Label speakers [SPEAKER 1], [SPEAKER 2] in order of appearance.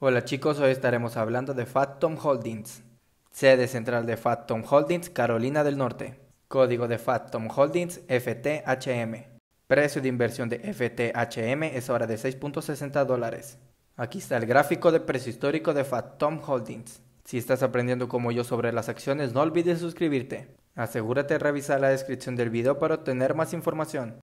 [SPEAKER 1] Hola chicos, hoy estaremos hablando de Fat Holdings. Sede central de Fat Holdings, Carolina del Norte. Código de Fat Holdings, FTHM. Precio de inversión de FTHM es ahora de 6.60 dólares. Aquí está el gráfico de precio histórico de Fat Holdings. Si estás aprendiendo como yo sobre las acciones, no olvides suscribirte. Asegúrate de revisar la descripción del video para obtener más información.